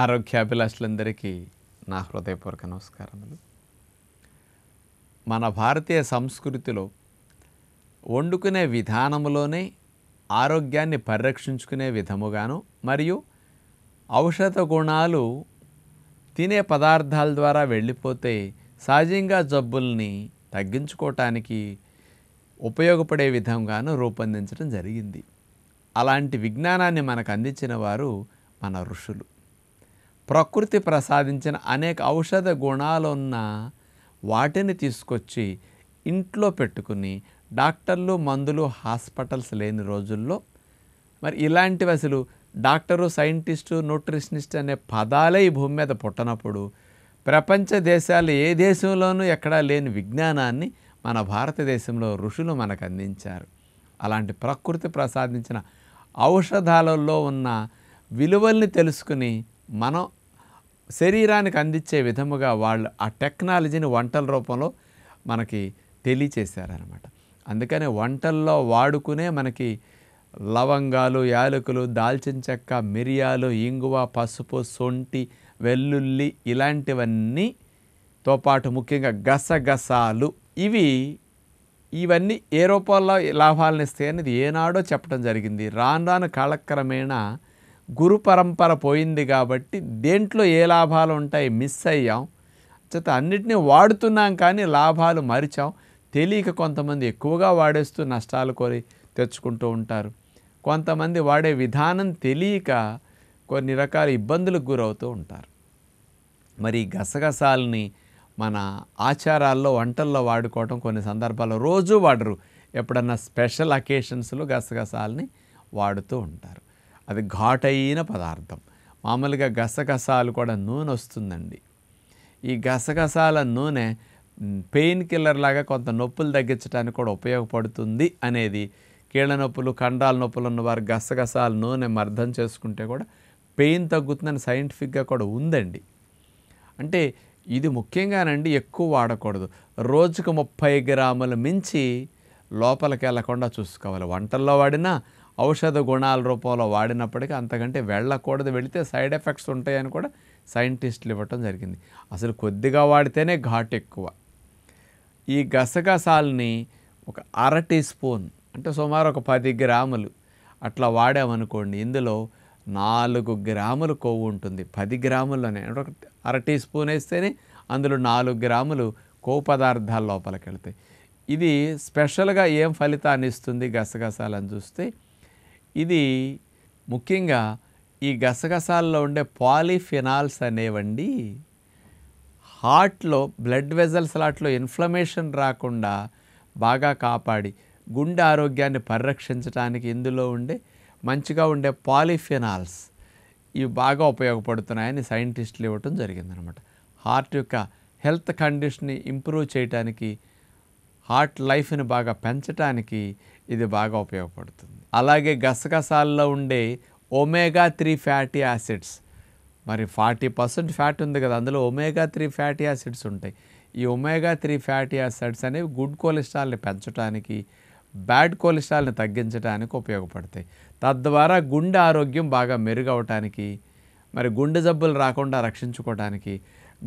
ఆరోగ్యాభిలాషులందరికీ నా హృదయపూర్వక నమస్కారములు మన భారతీయ సంస్కృతిలో వండుకునే విధానములోనే ఆరోగ్యాన్ని పరిరక్షించుకునే విధముగాను మరియు ఔషధ గుణాలు తినే పదార్థాల ద్వారా వెళ్ళిపోతే సహజంగా జబ్బుల్ని తగ్గించుకోవటానికి ఉపయోగపడే విధంగాను రూపొందించడం జరిగింది అలాంటి విజ్ఞానాన్ని మనకు అందించిన వారు మన ఋషులు ప్రకృతి ప్రసాదించిన అనేక ఔషధ గుణాలు ఉన్న వాటిని తీసుకొచ్చి ఇంట్లో పెట్టుకుని డాక్టర్లు మందులు హాస్పిటల్స్ లేని రోజుల్లో మరి ఇలాంటివి అసలు డాక్టరు సైంటిస్టు న్యూట్రిషనిస్ట్ అనే పదాలే ఈ భూమి మీద పుట్టినప్పుడు ప్రపంచ దేశాలు ఏ దేశంలోనూ ఎక్కడా లేని విజ్ఞానాన్ని మన భారతదేశంలో ఋషులు మనకు అందించారు అలాంటి ప్రకృతి ప్రసాదించిన ఔషధాలలో ఉన్న విలువల్ని తెలుసుకుని మనం శరీరానికి అందించే విధముగా వాళ్ళు ఆ టెక్నాలజీని వంటల రూపంలో మనకి తెలియచేశారనమాట అందుకనే వంటల్లో వాడుకునే మనకి లవంగాలు యాలకులు దాల్చిన చెక్క మిరియాలు ఇంగువ పసుపు సొంటి వెల్లుల్లి ఇలాంటివన్నీతో పాటు ముఖ్యంగా గసగసాలు ఇవి ఇవన్నీ ఏ రూపాల్లో లాభాలను అనేది ఏనాడో చెప్పడం జరిగింది రాను రాను కాలక్రమేణా గురు పరంపర పోయింది కాబట్టి దేంట్లో ఏ లాభాలు ఉంటాయి మిస్ అయ్యాం చేత అన్నిటినీ వాడుతున్నాం కానీ లాభాలు మరిచాం తెలియక కొంతమంది ఎక్కువగా వాడేస్తూ నష్టాలు కోరి తెచ్చుకుంటూ ఉంటారు కొంతమంది వాడే విధానం తెలియక కొన్ని రకాల ఇబ్బందులకు గురవుతూ ఉంటారు మరి గసగసాలని మన ఆచారాల్లో వంటల్లో వాడుకోవటం కొన్ని సందర్భాల్లో రోజూ వాడరు ఎప్పుడన్నా స్పెషల్ అకేషన్స్లో గసగసాలని వాడుతూ ఉంటారు అది ఘాటైన పదార్థం మామూలుగా గసగసాలు కూడా నూనె వస్తుందండి ఈ గసగసాల నూనె పెయిన్ కిల్లర్ లాగా కొంత నొప్పులు తగ్గించడానికి కూడా ఉపయోగపడుతుంది అనేది కీళ్ళ నొప్పులు కండాల నొప్పులు ఉన్నవారు గసగసాల నూనె అర్థం చేసుకుంటే కూడా పెయిన్ తగ్గుతుందని సైంటిఫిక్గా కూడా ఉందండి అంటే ఇది ముఖ్యంగానండి ఎక్కువ వాడకూడదు రోజుకు ముప్పై గ్రాముల మించి లోపలికి వెళ్లకుండా చూసుకోవాలి వంటల్లో వాడినా ఔషధ గుణాల రూపంలో వాడినప్పటికీ అంతకంటే వెళ్ళకూడదు వెళితే సైడ్ ఎఫెక్ట్స్ ఉంటాయని కూడా సైంటిస్టులు ఇవ్వటం జరిగింది అసలు కొద్దిగా వాడితేనే ఘాట్ ఎక్కువ ఈ గసగసాలని ఒక అర టీ స్పూన్ అంటే సుమారు ఒక పది గ్రాములు అట్లా వాడామనుకోండి ఇందులో నాలుగు గ్రాములు కొవ్వు ఉంటుంది పది గ్రాముల్లోనే అంటే ఒక అర టీ స్పూన్ వేస్తేనే అందులో నాలుగు గ్రాములు కొవ్వు పదార్థాలు లోపలికి వెళ్తాయి ఇది స్పెషల్గా ఏం ఫలితాన్ని ఇస్తుంది గసగసాలని చూస్తే ఇది ముఖ్యంగా ఈ గసగసాల్లో ఉండే పాలిఫినాల్స్ అనేవండి హార్ట్లో బ్లడ్ వెజల్స్ లాట్లో ఇన్ఫ్లమేషన్ రాకుండా బాగా కాపాడి గుండె ఆరోగ్యాన్ని పరిరక్షించడానికి ఇందులో ఉండే మంచిగా ఉండే పాలిఫినాల్స్ ఇవి బాగా ఉపయోగపడుతున్నాయని సైంటిస్టులు ఇవ్వటం జరిగిందనమాట హార్ట్ యొక్క హెల్త్ కండిషన్ని ఇంప్రూవ్ చేయడానికి హార్ట్ లైఫ్ని బాగా పెంచడానికి ఇది బాగా ఉపయోగపడుతుంది అలాగే గసగసాల్లో ఉండే ఒమేగా త్రీ ఫ్యాటీ యాసిడ్స్ మరి ఫార్టీ పర్సెంట్ ఫ్యాట్ ఉంది కదా అందులో ఒమేగా త్రీ ఫ్యాటీ యాసిడ్స్ ఉంటాయి ఈ ఒమేగా త్రీ ఫ్యాటీ యాసిడ్స్ అనేవి గుడ్ కొలెస్ట్రాల్ని పెంచడానికి బ్యాడ్ కొలెస్ట్రాల్ని తగ్గించడానికి ఉపయోగపడతాయి తద్వారా గుండె ఆరోగ్యం బాగా మెరుగవటానికి మరి గుండె జబ్బులు రాకుండా రక్షించుకోవడానికి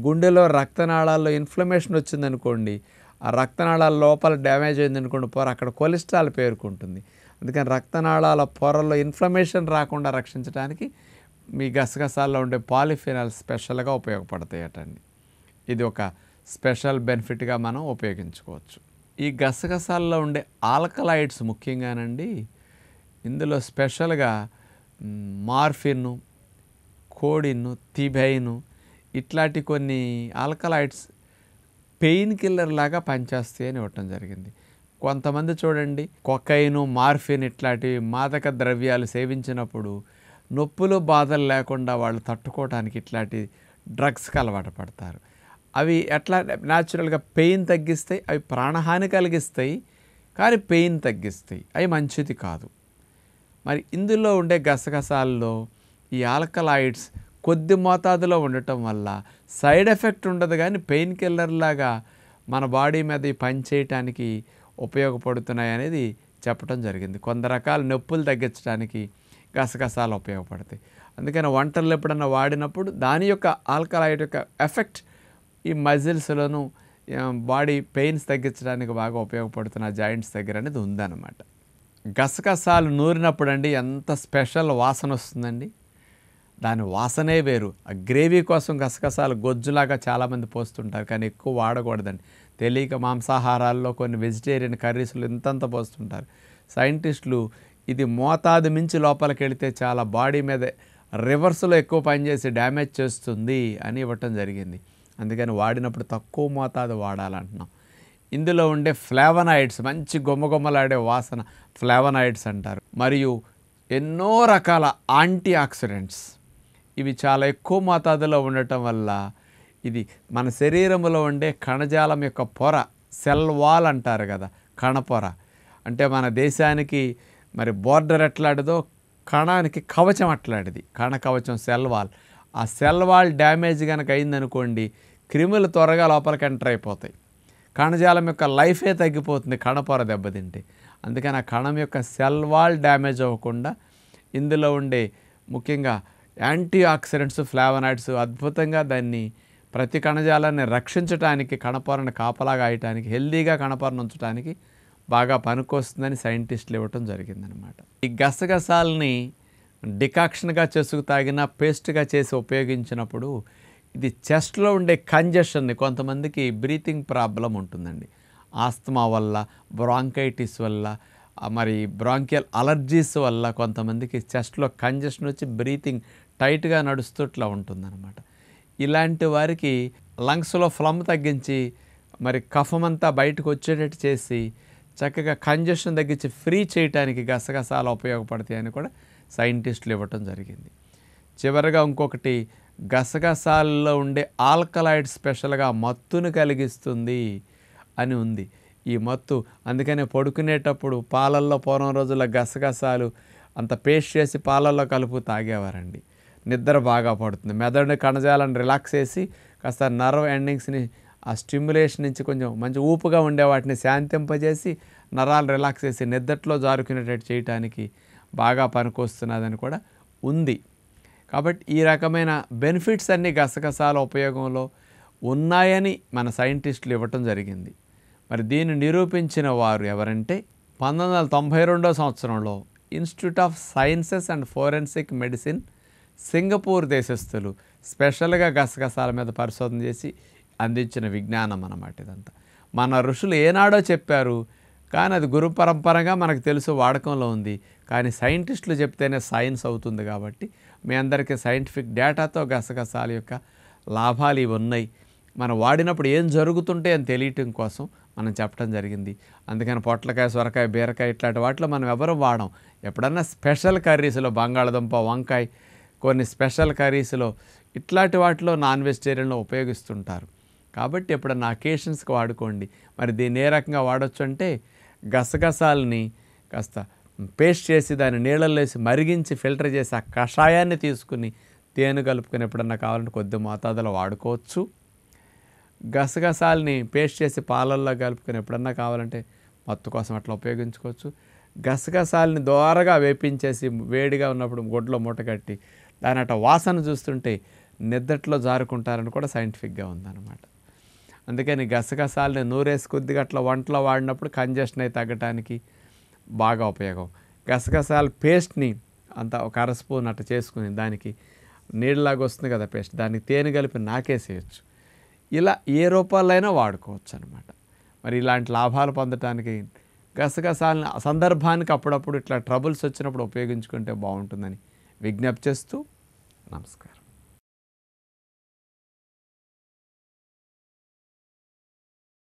గుండెలో రక్తనాళాల్లో ఇన్ఫ్లమేషన్ వచ్చిందనుకోండి ఆ రక్తనాళాల లోపల డ్యామేజ్ అయింది అనుకోండి పొర అక్కడ కొలెస్ట్రాల్ పేరుకుంటుంది అందుకని రక్తనాళాల పొరల్లో ఇన్ఫ్లమేషన్ రాకుండా రక్షించడానికి మీ గసగసాల్లో ఉండే పాలిఫినాల్ స్పెషల్గా ఉపయోగపడతాయటండి ఇది ఒక స్పెషల్ బెనిఫిట్గా మనం ఉపయోగించుకోవచ్చు ఈ గసగసాల్లో ఉండే ఆల్కలైడ్స్ ముఖ్యంగానండి ఇందులో స్పెషల్గా మార్ఫిన్ను కోడిన్ను తిబైను ఇట్లాంటి కొన్ని ఆల్కలైడ్స్ పెయిన్ కిల్లర్ లాగా పనిచేస్తాయి అని ఇవ్వటం జరిగింది కొంతమంది చూడండి కొక్కైను మార్ఫిన్ ఇట్లాంటివి మాదక ద్రవ్యాలు సేవించినప్పుడు నొప్పులు బాధలు లేకుండా వాళ్ళు తట్టుకోవడానికి ఇట్లాంటి డ్రగ్స్కి అలవాటు పడతారు అవి ఎట్లా న్యాచురల్గా పెయిన్ తగ్గిస్తాయి అవి ప్రాణహాని కలిగిస్తాయి కానీ పెయిన్ తగ్గిస్తాయి అవి మంచిది కాదు మరి ఇందులో ఉండే గసగసాల్లో ఈ ఆల్కలాయిడ్స్ కొద్ది మోతాదులో ఉండటం వల్ల సైడ్ ఎఫెక్ట్ ఉండదు కానీ పెయిన్ కిల్లర్ లాగా మన బాడీ మీద పని చేయటానికి ఉపయోగపడుతున్నాయి అనేది చెప్పడం జరిగింది కొంత రకాల నొప్పులు తగ్గించడానికి గసగసాలు ఉపయోగపడతాయి అందుకని వంటల్లో ఎప్పుడన్నా వాడినప్పుడు దాని యొక్క ఆల్కలైడ్ యొక్క ఎఫెక్ట్ ఈ మజిల్స్లోనూ బాడీ పెయిన్స్ తగ్గించడానికి బాగా ఉపయోగపడుతున్న జాయింట్స్ దగ్గర అనేది ఉందన్నమాట గసగసాలు నూరినప్పుడు అండి ఎంత స్పెషల్ వాసన వస్తుందండి దాని వాసనే వేరు ఆ గ్రేవీ కోసం గసగసాలు గొజ్జులాగా చాలామంది పోస్తుంటారు కానీ ఎక్కువ వాడకూడదండి తెలియక మాంసాహారాల్లో కొన్ని వెజిటేరియన్ కర్రీస్లు ఇంతంత పోస్తుంటారు సైంటిస్టులు ఇది మోతాదు మించి లోపలికి వెళితే చాలా బాడీ మీద రివర్స్లో ఎక్కువ పనిచేసి డ్యామేజ్ చేస్తుంది అని ఇవ్వటం జరిగింది అందుకని వాడినప్పుడు తక్కువ మోతాదు వాడాలంటున్నాం ఇందులో ఉండే ఫ్లేవనాయిడ్స్ మంచి గుమ్మగుమ్మలాడే వాసన ఫ్లేవనాయిడ్స్ అంటారు మరియు ఎన్నో రకాల యాంటీ ఆక్సిడెంట్స్ ఇవి చాలా ఎక్కువ మోతాదులో ఉండటం వల్ల ఇది మన శరీరంలో ఉండే కణజాలం యొక్క పొర సెల్ వాల్ అంటారు కదా కణపొర అంటే మన దేశానికి మరి బోర్డర్ ఎట్లాడదో కణానికి కవచం అట్లాంటిది కణ కవచం సెల్ వాల్ ఆ సెల్ వాల్ డ్యామేజ్ కనుక అయిందనుకోండి క్రిములు త్వరగా లోపలికి ఎంటర్ అయిపోతాయి కణజాలం యొక్క లైఫే తగ్గిపోతుంది కణపొర దెబ్బతింటే అందుకని ఆ కణం యొక్క సెల్ వాల్ డ్యామేజ్ అవ్వకుండా ఇందులో ఉండే ముఖ్యంగా యాంటీ ఆక్సిడెంట్స్ ఫ్లావనాయిడ్స్ అద్భుతంగా దాన్ని ప్రతి కణజాలాన్ని రక్షించడానికి కణపొరను కాపలాగా అయ్యటానికి హెల్దీగా కణపొరను ఉంచడానికి బాగా పనికొస్తుందని సైంటిస్టులు ఇవ్వటం జరిగిందనమాట ఈ గసగసాలని డికాక్షన్గా చేసుకు తాగిన పేస్ట్గా చేసి ఉపయోగించినప్పుడు ఇది చెస్ట్లో ఉండే కంజెషన్ని కొంతమందికి బ్రీతింగ్ ప్రాబ్లం ఉంటుందండి ఆస్తమా వల్ల బ్రాంకైటిస్ వల్ల మరి బ్రాంకియల్ అలర్జీస్ వల్ల కొంతమందికి చెస్ట్లో కంజెషన్ వచ్చి బ్రీతింగ్ టైట్గా నడుస్తుట్లా ఉంటుందన్నమాట ఇలాంటి వారికి లంగ్స్లో ఫ్లమ్ తగ్గించి మరి కఫం అంతా బయటకు వచ్చేటట్టు చేసి చక్కగా కంజెషన్ తగ్గించి ఫ్రీ చేయటానికి గసగసాలు ఉపయోగపడతాయని కూడా సైంటిస్టులు ఇవ్వటం జరిగింది చివరిగా ఇంకొకటి గసగసాల్లో ఉండే ఆల్కలాయిడ్ స్పెషల్గా మత్తును కలిగిస్తుంది అని ఉంది ఈ మత్తు అందుకనే పడుకునేటప్పుడు పాలల్లో పూర్వం రోజుల గసగసాలు అంత పేస్ట్ చేసి పాలల్లో కలుపు తాగేవారండి నిద్ర బాగా పడుతుంది మెదడు కణజాలను రిలాక్స్ చేసి కాస్త నర్వ్ ఎండింగ్స్ని ఆ స్టిమ్యులేషన్ నుంచి కొంచెం మంచి ఊపుగా ఉండే వాటిని శాంతింపజేసి నరాలు రిలాక్స్ చేసి నిద్రలో జారుకునేటట్టు చేయడానికి బాగా పనికొస్తున్నదని కూడా ఉంది కాబట్టి ఈ రకమైన బెనిఫిట్స్ అన్నీ గసగసాల ఉపయోగంలో ఉన్నాయని మన సైంటిస్టులు ఇవ్వటం జరిగింది మరి దీన్ని నిరూపించిన వారు ఎవరంటే పంతొమ్మిది వందల తొంభై రెండో సంవత్సరంలో institute of sciences and forensic medicine Singapore దేశస్థులు స్పెషల్గా గసగసాల మీద పరిశోధన చేసి అందించిన విజ్ఞానం అన్నమాట ఇదంతా మన ఋషులు ఏనాడో చెప్పారు కానీ అది గురు పరంపరగా మనకు తెలుసు వాడకంలో ఉంది కానీ సైంటిస్టులు చెప్తేనే సైన్స్ అవుతుంది కాబట్టి మీ అందరికీ సైంటిఫిక్ డేటాతో గసగసాల యొక్క లాభాలు ఇవి ఉన్నాయి మనం వాడినప్పుడు ఏం జరుగుతుంటే అని తెలియటం కోసం మనం చెప్పడం జరిగింది అందుకని పొట్లకాయ సొరకాయ బీరకాయ ఇట్లాంటి వాటిలో మనం ఎవరు వాడం ఎప్పుడన్నా స్పెషల్ కర్రీస్లో బంగాళదుంప వంకాయ కొన్ని స్పెషల్ కర్రీస్లో ఇట్లాంటి వాటిలో నాన్ వెజిటేరియన్లో ఉపయోగిస్తుంటారు కాబట్టి ఎప్పుడన్నా అకేషన్స్కి వాడుకోండి మరి దీన్ని ఏ రకంగా వాడచ్చు అంటే గసగసాలని కాస్త పేస్ట్ చేసి దాన్ని నీళ్ళల్లో వేసి మరిగించి ఫిల్టర్ చేసి ఆ కషాయాన్ని తీసుకుని తేనె కలుపుకుని ఎప్పుడన్నా కావాలంటే కొద్ది మోతాదులో వాడుకోవచ్చు గసగసాలని పేస్ట్ చేసి పాలల్లో కలుపుకొని ఎప్పుడన్నా కావాలంటే మత్తు కోసం అట్లా ఉపయోగించుకోవచ్చు గసగసాలని దోరగా వేపించేసి వేడిగా ఉన్నప్పుడు గొడ్లో కట్టి దాని అట వాసన చూస్తుంటే నిద్దట్లో జారుకుంటారని కూడా సైంటిఫిక్గా ఉందన్నమాట అందుకని గసగసాలని నూరేసి కొద్దిగా అట్లా వంటలో వాడినప్పుడు కంజెషన్ అయి తగ్గటానికి బాగా ఉపయోగం గసగసాల పేస్ట్ని అంత ఒక అర స్పూన్ అట్ట చేసుకుని దానికి నీళ్ళలాగా వస్తుంది కదా పేస్ట్ దానికి తేనె కలిపి నాకేసేయచ్చు ఇలా ఏ రూపాలైనా వాడుకోవచ్చు అనమాట మరి ఇలాంటి లాభాలు పొందటానికి గసగసాలని సందర్భానికి అప్పుడప్పుడు ఇట్లా ట్రబుల్స్ వచ్చినప్పుడు ఉపయోగించుకుంటే బాగుంటుందని విజ్ఞప్తి చేస్తూ నమస్కారం